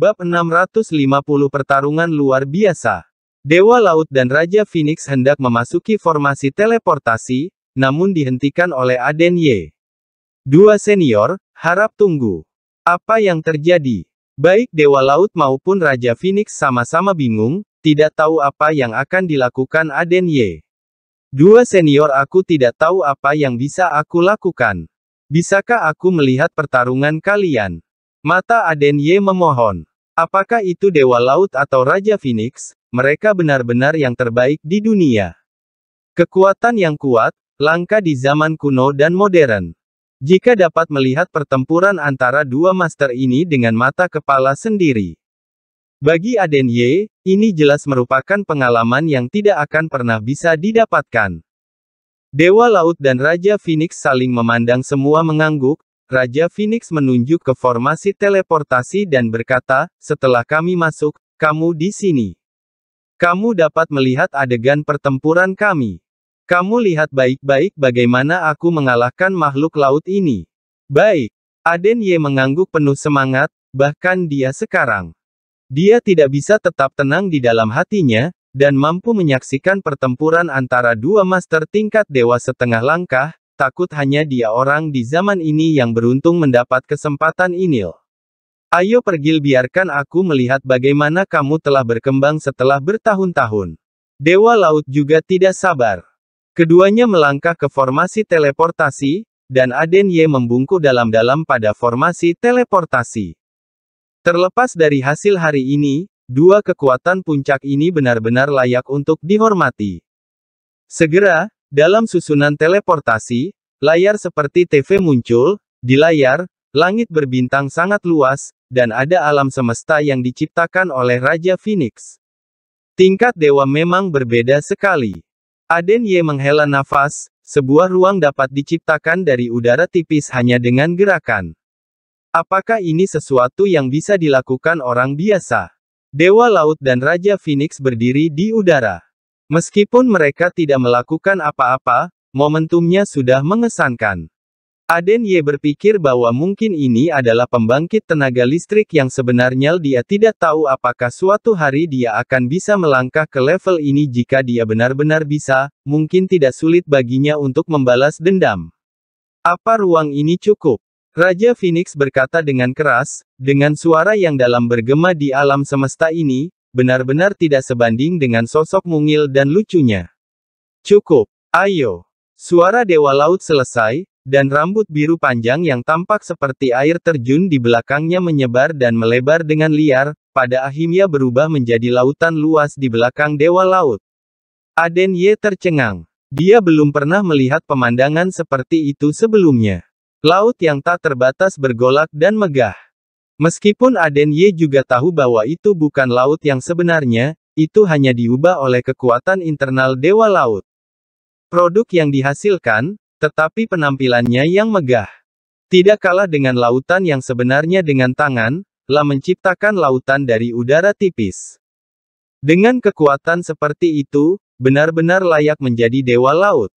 Bab 650 Pertarungan Luar Biasa Dewa Laut dan Raja Phoenix hendak memasuki formasi teleportasi, namun dihentikan oleh Aden Ye. Dua senior, harap tunggu. Apa yang terjadi? Baik Dewa Laut maupun Raja Phoenix sama-sama bingung, tidak tahu apa yang akan dilakukan Aden Ye. Dua senior aku tidak tahu apa yang bisa aku lakukan. Bisakah aku melihat pertarungan kalian? Mata Aden Ye memohon. Apakah itu Dewa Laut atau Raja Phoenix? Mereka benar-benar yang terbaik di dunia. Kekuatan yang kuat, langka di zaman kuno dan modern. Jika dapat melihat pertempuran antara dua master ini dengan mata kepala sendiri. Bagi Aden Ye, ini jelas merupakan pengalaman yang tidak akan pernah bisa didapatkan. Dewa Laut dan Raja Phoenix saling memandang semua mengangguk, Raja Phoenix menunjuk ke formasi teleportasi dan berkata, setelah kami masuk, kamu di sini. Kamu dapat melihat adegan pertempuran kami. Kamu lihat baik-baik bagaimana aku mengalahkan makhluk laut ini. Baik. Aden Ye mengangguk penuh semangat, bahkan dia sekarang. Dia tidak bisa tetap tenang di dalam hatinya, dan mampu menyaksikan pertempuran antara dua master tingkat dewa setengah langkah, takut hanya dia orang di zaman ini yang beruntung mendapat kesempatan ini. Ayo pergil biarkan aku melihat bagaimana kamu telah berkembang setelah bertahun-tahun. Dewa Laut juga tidak sabar. Keduanya melangkah ke formasi teleportasi, dan Aden Ye membungkuk dalam-dalam pada formasi teleportasi. Terlepas dari hasil hari ini, dua kekuatan puncak ini benar-benar layak untuk dihormati. Segera, dalam susunan teleportasi, layar seperti TV muncul, di layar, langit berbintang sangat luas, dan ada alam semesta yang diciptakan oleh Raja Phoenix. Tingkat dewa memang berbeda sekali. Aden Ye menghela nafas, sebuah ruang dapat diciptakan dari udara tipis hanya dengan gerakan. Apakah ini sesuatu yang bisa dilakukan orang biasa? Dewa Laut dan Raja Phoenix berdiri di udara. Meskipun mereka tidak melakukan apa-apa, momentumnya sudah mengesankan. Aden Ye berpikir bahwa mungkin ini adalah pembangkit tenaga listrik yang sebenarnya dia tidak tahu apakah suatu hari dia akan bisa melangkah ke level ini jika dia benar-benar bisa, mungkin tidak sulit baginya untuk membalas dendam. Apa ruang ini cukup? Raja Phoenix berkata dengan keras, dengan suara yang dalam bergema di alam semesta ini, benar-benar tidak sebanding dengan sosok mungil dan lucunya. Cukup, ayo. Suara Dewa Laut selesai, dan rambut biru panjang yang tampak seperti air terjun di belakangnya menyebar dan melebar dengan liar, pada akhirnya berubah menjadi lautan luas di belakang Dewa Laut. Aden Ye tercengang. Dia belum pernah melihat pemandangan seperti itu sebelumnya. Laut yang tak terbatas bergolak dan megah. Meskipun Aden Ye juga tahu bahwa itu bukan laut yang sebenarnya, itu hanya diubah oleh kekuatan internal Dewa Laut. Produk yang dihasilkan, tetapi penampilannya yang megah. Tidak kalah dengan lautan yang sebenarnya dengan tangan, La menciptakan lautan dari udara tipis. Dengan kekuatan seperti itu, benar-benar layak menjadi dewa laut.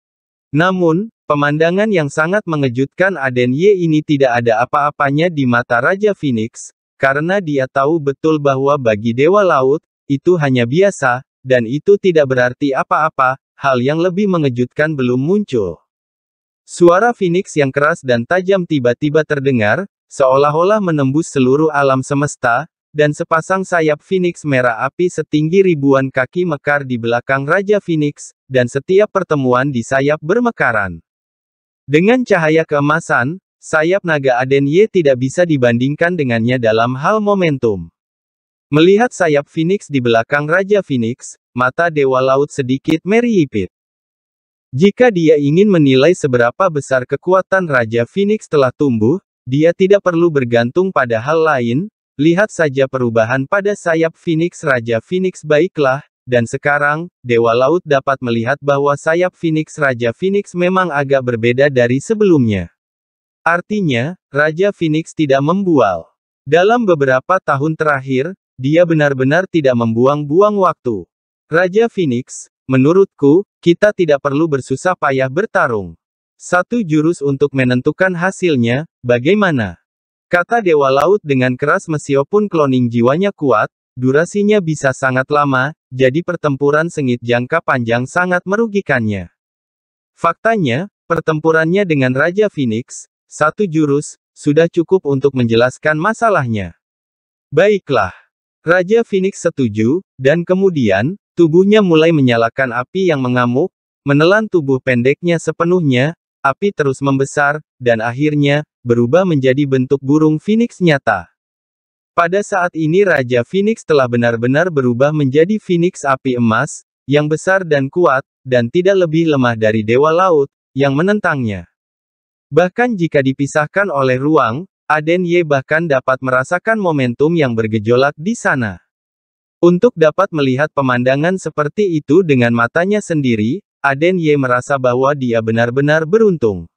Namun, Pemandangan yang sangat mengejutkan Aden Ye ini tidak ada apa-apanya di mata Raja Phoenix, karena dia tahu betul bahwa bagi Dewa Laut, itu hanya biasa, dan itu tidak berarti apa-apa, hal yang lebih mengejutkan belum muncul. Suara Phoenix yang keras dan tajam tiba-tiba terdengar, seolah-olah menembus seluruh alam semesta, dan sepasang sayap Phoenix merah api setinggi ribuan kaki mekar di belakang Raja Phoenix, dan setiap pertemuan di sayap bermekaran. Dengan cahaya keemasan, sayap naga Aden Ye tidak bisa dibandingkan dengannya dalam hal momentum. Melihat sayap Phoenix di belakang Raja Phoenix, mata Dewa Laut sedikit meripit. Jika dia ingin menilai seberapa besar kekuatan Raja Phoenix telah tumbuh, dia tidak perlu bergantung pada hal lain, lihat saja perubahan pada sayap Phoenix Raja Phoenix baiklah, dan sekarang, Dewa Laut dapat melihat bahwa sayap Phoenix Raja Phoenix memang agak berbeda dari sebelumnya. Artinya, Raja Phoenix tidak membual. Dalam beberapa tahun terakhir, dia benar-benar tidak membuang-buang waktu. Raja Phoenix, menurutku, kita tidak perlu bersusah payah bertarung. Satu jurus untuk menentukan hasilnya, bagaimana? Kata Dewa Laut dengan keras meskipun kloning jiwanya kuat, Durasinya bisa sangat lama, jadi pertempuran sengit jangka panjang sangat merugikannya. Faktanya, pertempurannya dengan Raja Phoenix, satu jurus, sudah cukup untuk menjelaskan masalahnya. Baiklah. Raja Phoenix setuju, dan kemudian, tubuhnya mulai menyalakan api yang mengamuk, menelan tubuh pendeknya sepenuhnya, api terus membesar, dan akhirnya, berubah menjadi bentuk burung Phoenix nyata. Pada saat ini Raja Phoenix telah benar-benar berubah menjadi Phoenix api emas, yang besar dan kuat, dan tidak lebih lemah dari Dewa Laut, yang menentangnya. Bahkan jika dipisahkan oleh ruang, Aden Ye bahkan dapat merasakan momentum yang bergejolak di sana. Untuk dapat melihat pemandangan seperti itu dengan matanya sendiri, Aden Ye merasa bahwa dia benar-benar beruntung.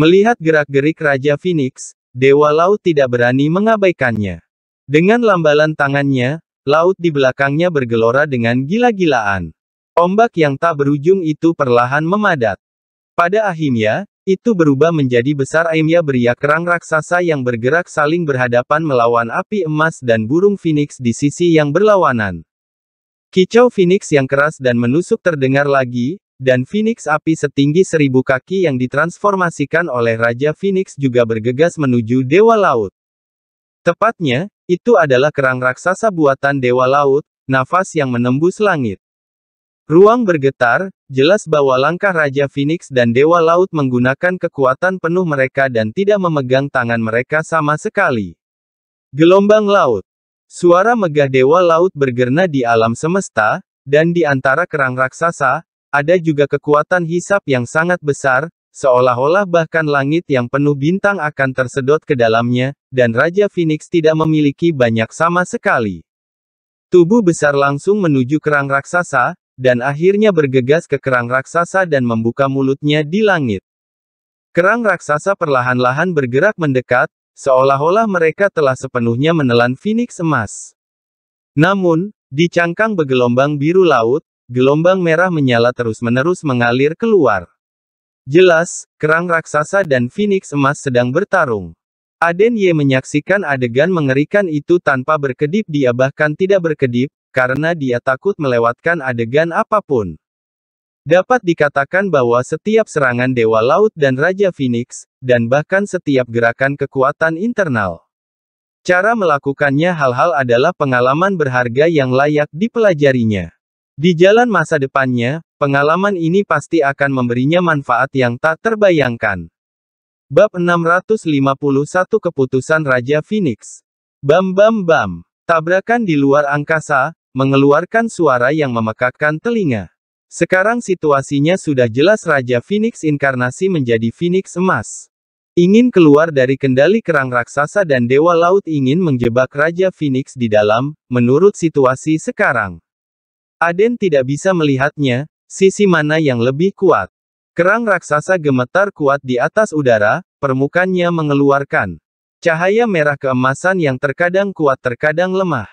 Melihat gerak-gerik Raja Phoenix, Dewa Laut tidak berani mengabaikannya. Dengan lambalan tangannya, laut di belakangnya bergelora dengan gila-gilaan. Ombak yang tak berujung itu perlahan memadat. Pada akhirnya, itu berubah menjadi besar Aimia beriak kerang raksasa yang bergerak saling berhadapan melawan api emas dan burung phoenix di sisi yang berlawanan. Kicau phoenix yang keras dan menusuk terdengar lagi, dan phoenix api setinggi seribu kaki yang ditransformasikan oleh Raja Phoenix juga bergegas menuju Dewa Laut. Tepatnya, itu adalah kerang raksasa buatan Dewa Laut, nafas yang menembus langit. Ruang bergetar, jelas bahwa langkah Raja Phoenix dan Dewa Laut menggunakan kekuatan penuh mereka dan tidak memegang tangan mereka sama sekali. Gelombang Laut Suara megah Dewa Laut bergerna di alam semesta, dan di antara kerang raksasa, ada juga kekuatan hisap yang sangat besar, Seolah-olah bahkan langit yang penuh bintang akan tersedot ke dalamnya, dan Raja Phoenix tidak memiliki banyak sama sekali. Tubuh besar langsung menuju kerang raksasa, dan akhirnya bergegas ke kerang raksasa dan membuka mulutnya di langit. Kerang raksasa perlahan-lahan bergerak mendekat, seolah-olah mereka telah sepenuhnya menelan Phoenix emas. Namun, di cangkang bergelombang biru laut, gelombang merah menyala terus-menerus mengalir keluar. Jelas, kerang raksasa dan Phoenix emas sedang bertarung. Aden Ye menyaksikan adegan mengerikan itu tanpa berkedip dia bahkan tidak berkedip, karena dia takut melewatkan adegan apapun. Dapat dikatakan bahwa setiap serangan Dewa Laut dan Raja Phoenix, dan bahkan setiap gerakan kekuatan internal. Cara melakukannya hal-hal adalah pengalaman berharga yang layak dipelajarinya. Di jalan masa depannya, Pengalaman ini pasti akan memberinya manfaat yang tak terbayangkan. Bab 651 Keputusan Raja Phoenix Bam bam bam, tabrakan di luar angkasa, mengeluarkan suara yang memekakkan telinga. Sekarang situasinya sudah jelas Raja Phoenix inkarnasi menjadi Phoenix emas. Ingin keluar dari kendali kerang raksasa dan Dewa Laut ingin menjebak Raja Phoenix di dalam, menurut situasi sekarang. Aden tidak bisa melihatnya, Sisi mana yang lebih kuat? Kerang raksasa gemetar kuat di atas udara, permukaannya mengeluarkan cahaya merah keemasan yang terkadang kuat terkadang lemah.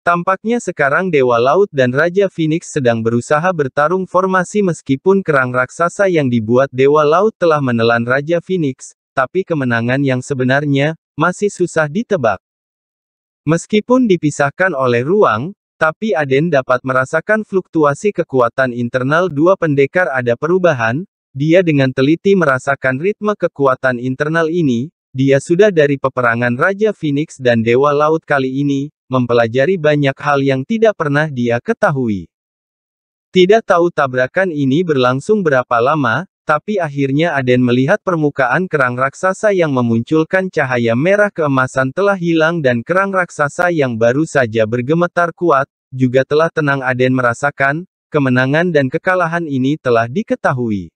Tampaknya sekarang Dewa Laut dan Raja Phoenix sedang berusaha bertarung formasi meskipun kerang raksasa yang dibuat Dewa Laut telah menelan Raja Phoenix, tapi kemenangan yang sebenarnya, masih susah ditebak. Meskipun dipisahkan oleh ruang, tapi Aden dapat merasakan fluktuasi kekuatan internal dua pendekar ada perubahan, dia dengan teliti merasakan ritme kekuatan internal ini, dia sudah dari peperangan Raja Phoenix dan Dewa Laut kali ini, mempelajari banyak hal yang tidak pernah dia ketahui. Tidak tahu tabrakan ini berlangsung berapa lama, tapi akhirnya Aden melihat permukaan kerang raksasa yang memunculkan cahaya merah keemasan telah hilang dan kerang raksasa yang baru saja bergemetar kuat, juga telah tenang Aden merasakan, kemenangan dan kekalahan ini telah diketahui.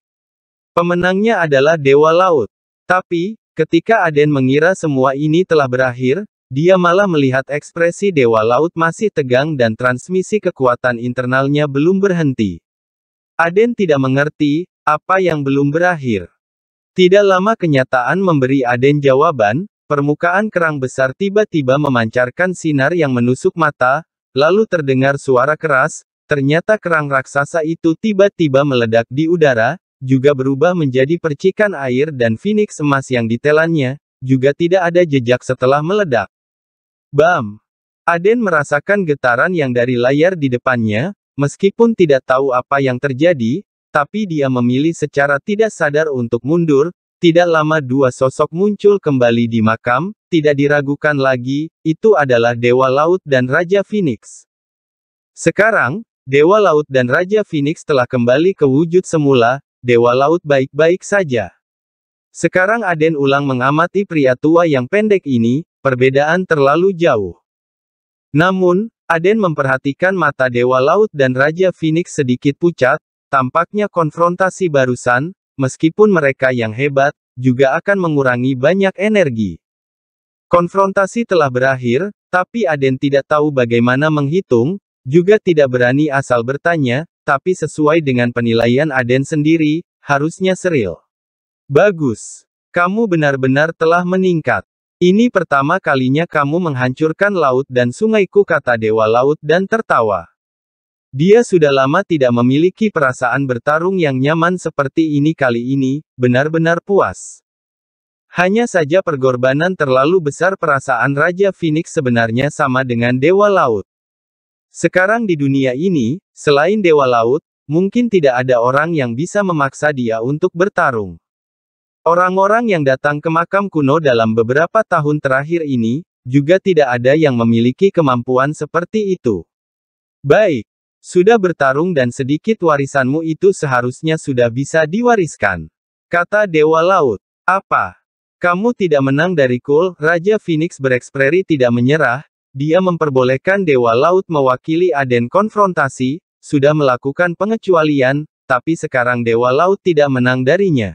Pemenangnya adalah Dewa Laut. Tapi, ketika Aden mengira semua ini telah berakhir, dia malah melihat ekspresi Dewa Laut masih tegang dan transmisi kekuatan internalnya belum berhenti. Aden tidak mengerti, apa yang belum berakhir? Tidak lama kenyataan memberi Aden jawaban, permukaan kerang besar tiba-tiba memancarkan sinar yang menusuk mata, lalu terdengar suara keras, ternyata kerang raksasa itu tiba-tiba meledak di udara, juga berubah menjadi percikan air dan phoenix emas yang ditelannya, juga tidak ada jejak setelah meledak. Bam! Aden merasakan getaran yang dari layar di depannya, meskipun tidak tahu apa yang terjadi, tapi dia memilih secara tidak sadar untuk mundur, tidak lama dua sosok muncul kembali di makam, tidak diragukan lagi, itu adalah Dewa Laut dan Raja Phoenix. Sekarang, Dewa Laut dan Raja Phoenix telah kembali ke wujud semula, Dewa Laut baik-baik saja. Sekarang Aden ulang mengamati pria tua yang pendek ini, perbedaan terlalu jauh. Namun, Aden memperhatikan mata Dewa Laut dan Raja Phoenix sedikit pucat, Tampaknya konfrontasi barusan, meskipun mereka yang hebat, juga akan mengurangi banyak energi. Konfrontasi telah berakhir, tapi Aden tidak tahu bagaimana menghitung, juga tidak berani asal bertanya, tapi sesuai dengan penilaian Aden sendiri, harusnya seril. Bagus. Kamu benar-benar telah meningkat. Ini pertama kalinya kamu menghancurkan laut dan sungaiku kata Dewa Laut dan tertawa. Dia sudah lama tidak memiliki perasaan bertarung yang nyaman seperti ini kali ini, benar-benar puas. Hanya saja pergorbanan terlalu besar perasaan Raja Phoenix sebenarnya sama dengan Dewa Laut. Sekarang di dunia ini, selain Dewa Laut, mungkin tidak ada orang yang bisa memaksa dia untuk bertarung. Orang-orang yang datang ke makam kuno dalam beberapa tahun terakhir ini, juga tidak ada yang memiliki kemampuan seperti itu. Baik, sudah bertarung dan sedikit warisanmu itu seharusnya sudah bisa diwariskan. Kata Dewa Laut. Apa? Kamu tidak menang dari Kul, Raja Phoenix berekspresi tidak menyerah, dia memperbolehkan Dewa Laut mewakili Aden konfrontasi, sudah melakukan pengecualian, tapi sekarang Dewa Laut tidak menang darinya.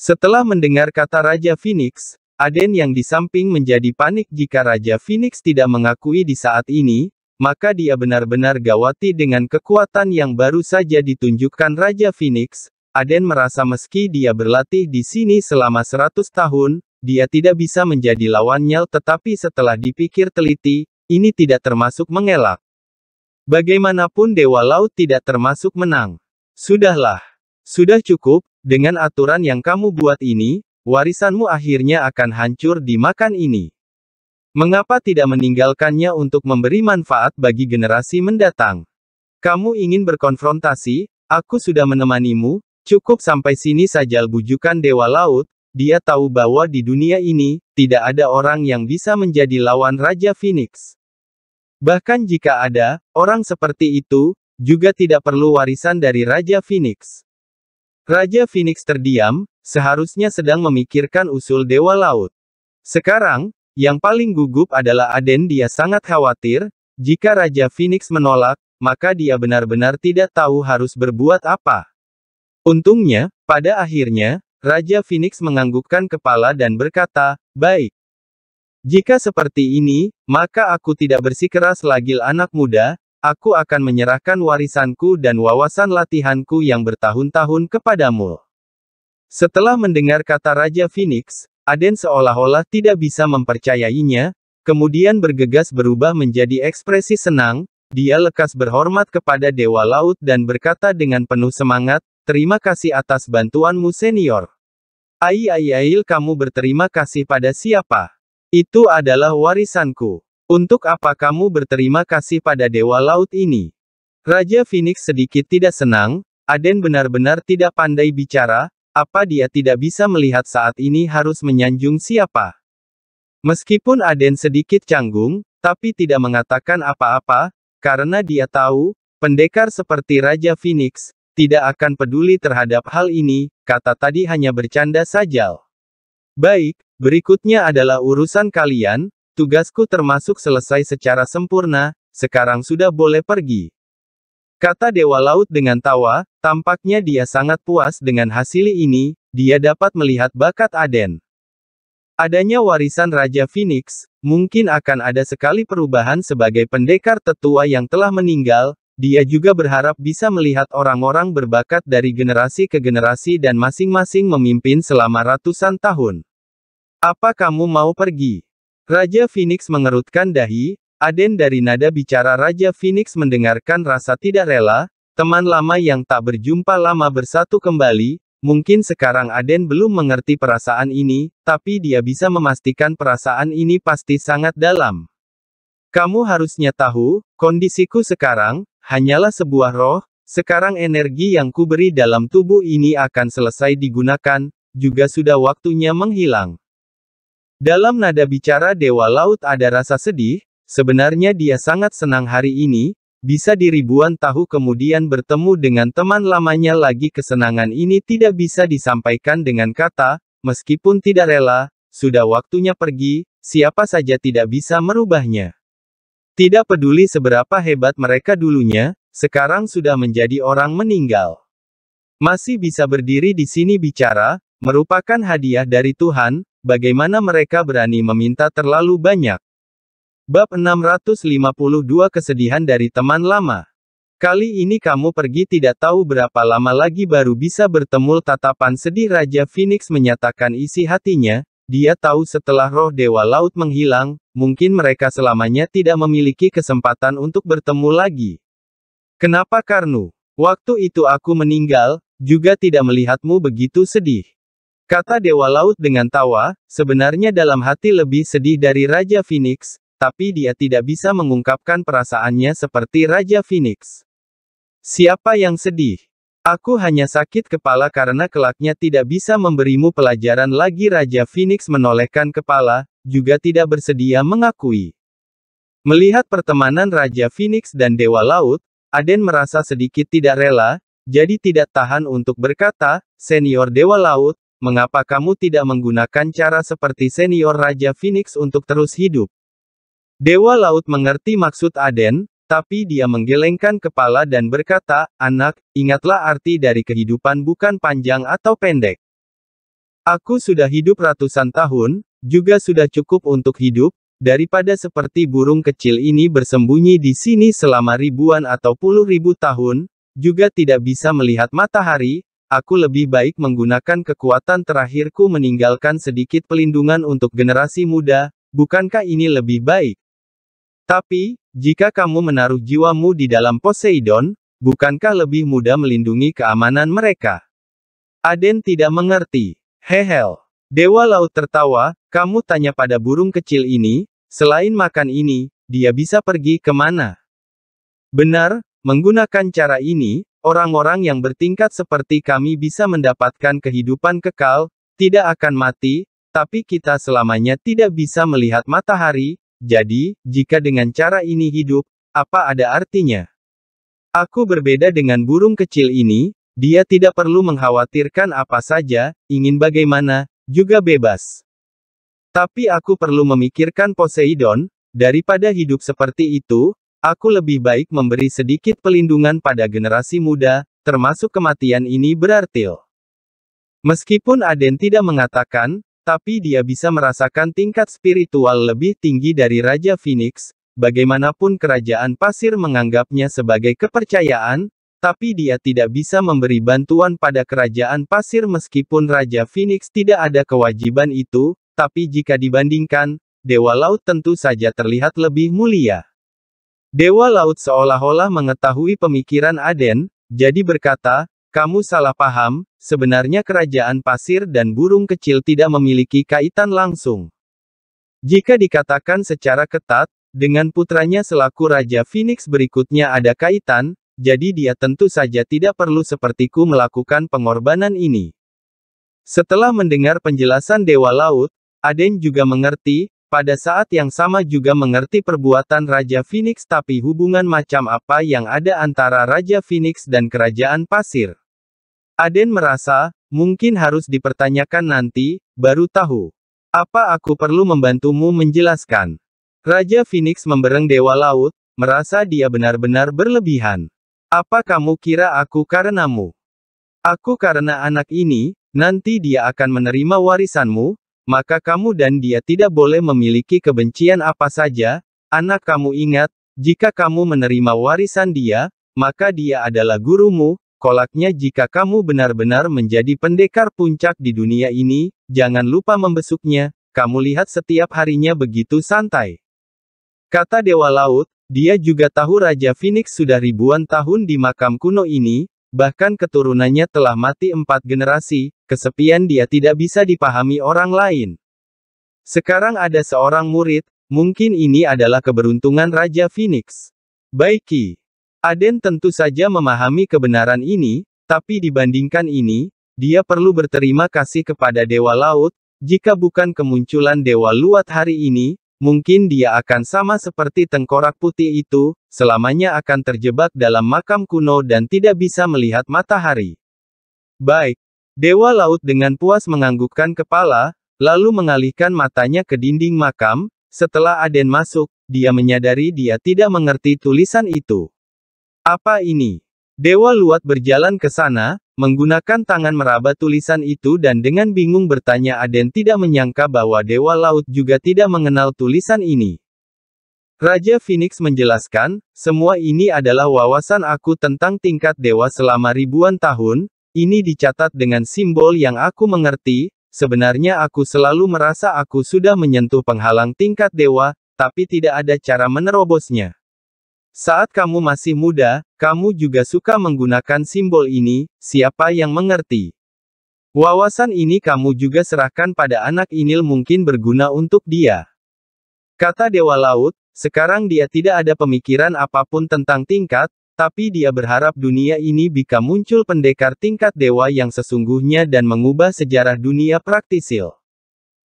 Setelah mendengar kata Raja Phoenix, Aden yang di samping menjadi panik jika Raja Phoenix tidak mengakui di saat ini, maka dia benar-benar gawati dengan kekuatan yang baru saja ditunjukkan Raja Phoenix. Aden merasa meski dia berlatih di sini selama 100 tahun, dia tidak bisa menjadi lawannya tetapi setelah dipikir teliti, ini tidak termasuk mengelak. Bagaimanapun Dewa Laut tidak termasuk menang. Sudahlah. Sudah cukup, dengan aturan yang kamu buat ini, warisanmu akhirnya akan hancur dimakan ini. Mengapa tidak meninggalkannya untuk memberi manfaat bagi generasi mendatang? Kamu ingin berkonfrontasi? Aku sudah menemanimu, cukup sampai sini saja bujukan Dewa Laut, dia tahu bahwa di dunia ini, tidak ada orang yang bisa menjadi lawan Raja Phoenix. Bahkan jika ada, orang seperti itu, juga tidak perlu warisan dari Raja Phoenix. Raja Phoenix terdiam, seharusnya sedang memikirkan usul Dewa Laut. Sekarang, yang paling gugup adalah Aden dia sangat khawatir, jika Raja Phoenix menolak, maka dia benar-benar tidak tahu harus berbuat apa. Untungnya, pada akhirnya, Raja Phoenix menganggukkan kepala dan berkata, baik. Jika seperti ini, maka aku tidak bersikeras lagi anak muda, aku akan menyerahkan warisanku dan wawasan latihanku yang bertahun-tahun kepadamu. Setelah mendengar kata Raja Phoenix, Aden seolah-olah tidak bisa mempercayainya, kemudian bergegas berubah menjadi ekspresi senang, dia lekas berhormat kepada Dewa Laut dan berkata dengan penuh semangat, terima kasih atas bantuanmu senior. Ai ai ail kamu berterima kasih pada siapa? Itu adalah warisanku. Untuk apa kamu berterima kasih pada Dewa Laut ini? Raja Phoenix sedikit tidak senang, Aden benar-benar tidak pandai bicara, apa dia tidak bisa melihat saat ini harus menyanjung siapa? Meskipun Aden sedikit canggung, tapi tidak mengatakan apa-apa, karena dia tahu, pendekar seperti Raja Phoenix, tidak akan peduli terhadap hal ini, kata tadi hanya bercanda saja. Baik, berikutnya adalah urusan kalian, tugasku termasuk selesai secara sempurna, sekarang sudah boleh pergi. Kata Dewa Laut dengan tawa, tampaknya dia sangat puas dengan hasil ini, dia dapat melihat bakat Aden. Adanya warisan Raja Phoenix, mungkin akan ada sekali perubahan sebagai pendekar tetua yang telah meninggal, dia juga berharap bisa melihat orang-orang berbakat dari generasi ke generasi dan masing-masing memimpin selama ratusan tahun. Apa kamu mau pergi? Raja Phoenix mengerutkan dahi, Aden dari nada bicara Raja Phoenix mendengarkan rasa tidak rela, teman lama yang tak berjumpa lama bersatu kembali, mungkin sekarang Aden belum mengerti perasaan ini, tapi dia bisa memastikan perasaan ini pasti sangat dalam. Kamu harusnya tahu, kondisiku sekarang, hanyalah sebuah roh, sekarang energi yang kuberi dalam tubuh ini akan selesai digunakan, juga sudah waktunya menghilang. Dalam nada bicara Dewa Laut ada rasa sedih, Sebenarnya dia sangat senang hari ini, bisa di ribuan tahu kemudian bertemu dengan teman lamanya lagi kesenangan ini tidak bisa disampaikan dengan kata, meskipun tidak rela, sudah waktunya pergi, siapa saja tidak bisa merubahnya. Tidak peduli seberapa hebat mereka dulunya, sekarang sudah menjadi orang meninggal. Masih bisa berdiri di sini bicara, merupakan hadiah dari Tuhan, bagaimana mereka berani meminta terlalu banyak. Bab 652 Kesedihan dari teman lama. Kali ini kamu pergi tidak tahu berapa lama lagi baru bisa bertemu tatapan sedih Raja Phoenix menyatakan isi hatinya, dia tahu setelah roh Dewa Laut menghilang, mungkin mereka selamanya tidak memiliki kesempatan untuk bertemu lagi. Kenapa Karnu? Waktu itu aku meninggal, juga tidak melihatmu begitu sedih. Kata Dewa Laut dengan tawa, sebenarnya dalam hati lebih sedih dari Raja Phoenix, tapi dia tidak bisa mengungkapkan perasaannya seperti Raja Phoenix. Siapa yang sedih? Aku hanya sakit kepala karena kelaknya tidak bisa memberimu pelajaran lagi Raja Phoenix menolehkan kepala, juga tidak bersedia mengakui. Melihat pertemanan Raja Phoenix dan Dewa Laut, Aden merasa sedikit tidak rela, jadi tidak tahan untuk berkata, Senior Dewa Laut, mengapa kamu tidak menggunakan cara seperti Senior Raja Phoenix untuk terus hidup? Dewa Laut mengerti maksud Aden, tapi dia menggelengkan kepala dan berkata, Anak, ingatlah arti dari kehidupan bukan panjang atau pendek. Aku sudah hidup ratusan tahun, juga sudah cukup untuk hidup, daripada seperti burung kecil ini bersembunyi di sini selama ribuan atau puluh ribu tahun, juga tidak bisa melihat matahari, aku lebih baik menggunakan kekuatan terakhirku meninggalkan sedikit pelindungan untuk generasi muda, bukankah ini lebih baik? Tapi, jika kamu menaruh jiwamu di dalam Poseidon, bukankah lebih mudah melindungi keamanan mereka? Aden tidak mengerti. Hehel. Dewa laut tertawa, kamu tanya pada burung kecil ini, selain makan ini, dia bisa pergi kemana? Benar, menggunakan cara ini, orang-orang yang bertingkat seperti kami bisa mendapatkan kehidupan kekal, tidak akan mati, tapi kita selamanya tidak bisa melihat matahari, jadi, jika dengan cara ini hidup, apa ada artinya? Aku berbeda dengan burung kecil ini, dia tidak perlu mengkhawatirkan apa saja, ingin bagaimana, juga bebas. Tapi aku perlu memikirkan Poseidon, daripada hidup seperti itu, aku lebih baik memberi sedikit pelindungan pada generasi muda, termasuk kematian ini berarti. Meskipun Aden tidak mengatakan, tapi dia bisa merasakan tingkat spiritual lebih tinggi dari Raja Phoenix, bagaimanapun kerajaan pasir menganggapnya sebagai kepercayaan, tapi dia tidak bisa memberi bantuan pada kerajaan pasir meskipun Raja Phoenix tidak ada kewajiban itu, tapi jika dibandingkan, Dewa Laut tentu saja terlihat lebih mulia. Dewa Laut seolah-olah mengetahui pemikiran Aden, jadi berkata, kamu salah paham, sebenarnya kerajaan pasir dan burung kecil tidak memiliki kaitan langsung. Jika dikatakan secara ketat, dengan putranya selaku Raja Phoenix berikutnya ada kaitan, jadi dia tentu saja tidak perlu sepertiku melakukan pengorbanan ini. Setelah mendengar penjelasan Dewa Laut, Aden juga mengerti, pada saat yang sama juga mengerti perbuatan Raja Phoenix tapi hubungan macam apa yang ada antara Raja Phoenix dan Kerajaan Pasir. Aden merasa, mungkin harus dipertanyakan nanti, baru tahu. Apa aku perlu membantumu menjelaskan? Raja Phoenix membereng Dewa Laut, merasa dia benar-benar berlebihan. Apa kamu kira aku karenamu? Aku karena anak ini, nanti dia akan menerima warisanmu, maka kamu dan dia tidak boleh memiliki kebencian apa saja, anak kamu ingat, jika kamu menerima warisan dia, maka dia adalah gurumu, Kolaknya jika kamu benar-benar menjadi pendekar puncak di dunia ini, jangan lupa membesuknya, kamu lihat setiap harinya begitu santai. Kata Dewa Laut, dia juga tahu Raja Phoenix sudah ribuan tahun di makam kuno ini, bahkan keturunannya telah mati empat generasi, kesepian dia tidak bisa dipahami orang lain. Sekarang ada seorang murid, mungkin ini adalah keberuntungan Raja Phoenix. Baiki. Aden tentu saja memahami kebenaran ini, tapi dibandingkan ini, dia perlu berterima kasih kepada Dewa Laut, jika bukan kemunculan Dewa Luat hari ini, mungkin dia akan sama seperti tengkorak putih itu, selamanya akan terjebak dalam makam kuno dan tidak bisa melihat matahari. Baik, Dewa Laut dengan puas menganggukkan kepala, lalu mengalihkan matanya ke dinding makam, setelah Aden masuk, dia menyadari dia tidak mengerti tulisan itu. Apa ini? Dewa Luat berjalan ke sana, menggunakan tangan meraba tulisan itu dan dengan bingung bertanya Aden tidak menyangka bahwa Dewa Laut juga tidak mengenal tulisan ini. Raja Phoenix menjelaskan, semua ini adalah wawasan aku tentang tingkat dewa selama ribuan tahun, ini dicatat dengan simbol yang aku mengerti, sebenarnya aku selalu merasa aku sudah menyentuh penghalang tingkat dewa, tapi tidak ada cara menerobosnya. Saat kamu masih muda, kamu juga suka menggunakan simbol ini, siapa yang mengerti? Wawasan ini kamu juga serahkan pada anak inil mungkin berguna untuk dia. Kata Dewa Laut, sekarang dia tidak ada pemikiran apapun tentang tingkat, tapi dia berharap dunia ini bisa muncul pendekar tingkat dewa yang sesungguhnya dan mengubah sejarah dunia praktisil.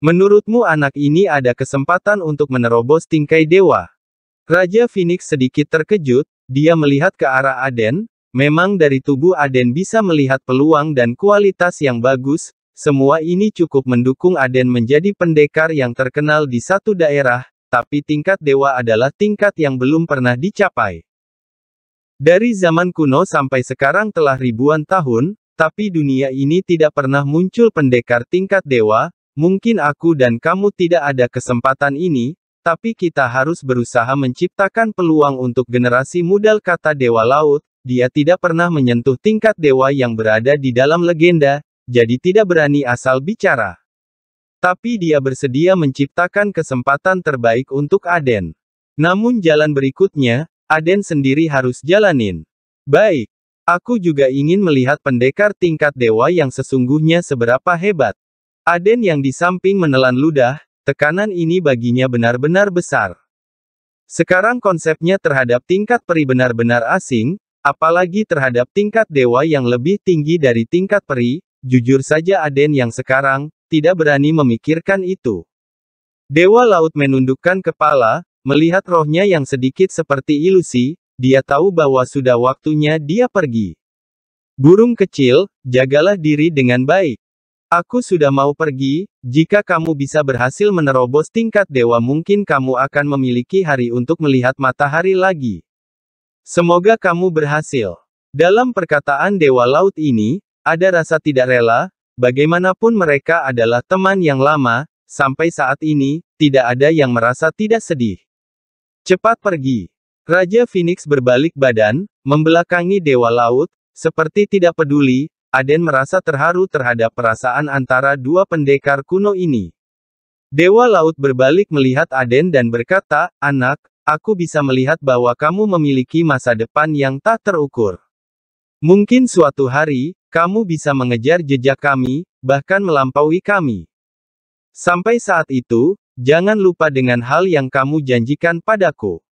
Menurutmu anak ini ada kesempatan untuk menerobos tingkai dewa? Raja Phoenix sedikit terkejut, dia melihat ke arah Aden, memang dari tubuh Aden bisa melihat peluang dan kualitas yang bagus, semua ini cukup mendukung Aden menjadi pendekar yang terkenal di satu daerah, tapi tingkat dewa adalah tingkat yang belum pernah dicapai. Dari zaman kuno sampai sekarang telah ribuan tahun, tapi dunia ini tidak pernah muncul pendekar tingkat dewa, mungkin aku dan kamu tidak ada kesempatan ini, tapi kita harus berusaha menciptakan peluang untuk generasi muda kata Dewa Laut, dia tidak pernah menyentuh tingkat dewa yang berada di dalam legenda, jadi tidak berani asal bicara. Tapi dia bersedia menciptakan kesempatan terbaik untuk Aden. Namun jalan berikutnya, Aden sendiri harus jalanin. Baik, aku juga ingin melihat pendekar tingkat dewa yang sesungguhnya seberapa hebat. Aden yang di samping menelan ludah, Tekanan ini baginya benar-benar besar. Sekarang konsepnya terhadap tingkat peri benar-benar asing, apalagi terhadap tingkat dewa yang lebih tinggi dari tingkat peri, jujur saja Aden yang sekarang, tidak berani memikirkan itu. Dewa Laut menundukkan kepala, melihat rohnya yang sedikit seperti ilusi, dia tahu bahwa sudah waktunya dia pergi. Burung kecil, jagalah diri dengan baik. Aku sudah mau pergi, jika kamu bisa berhasil menerobos tingkat dewa mungkin kamu akan memiliki hari untuk melihat matahari lagi. Semoga kamu berhasil. Dalam perkataan dewa laut ini, ada rasa tidak rela, bagaimanapun mereka adalah teman yang lama, sampai saat ini, tidak ada yang merasa tidak sedih. Cepat pergi. Raja Phoenix berbalik badan, membelakangi dewa laut, seperti tidak peduli, Aden merasa terharu terhadap perasaan antara dua pendekar kuno ini. Dewa Laut berbalik melihat Aden dan berkata, Anak, aku bisa melihat bahwa kamu memiliki masa depan yang tak terukur. Mungkin suatu hari, kamu bisa mengejar jejak kami, bahkan melampaui kami. Sampai saat itu, jangan lupa dengan hal yang kamu janjikan padaku.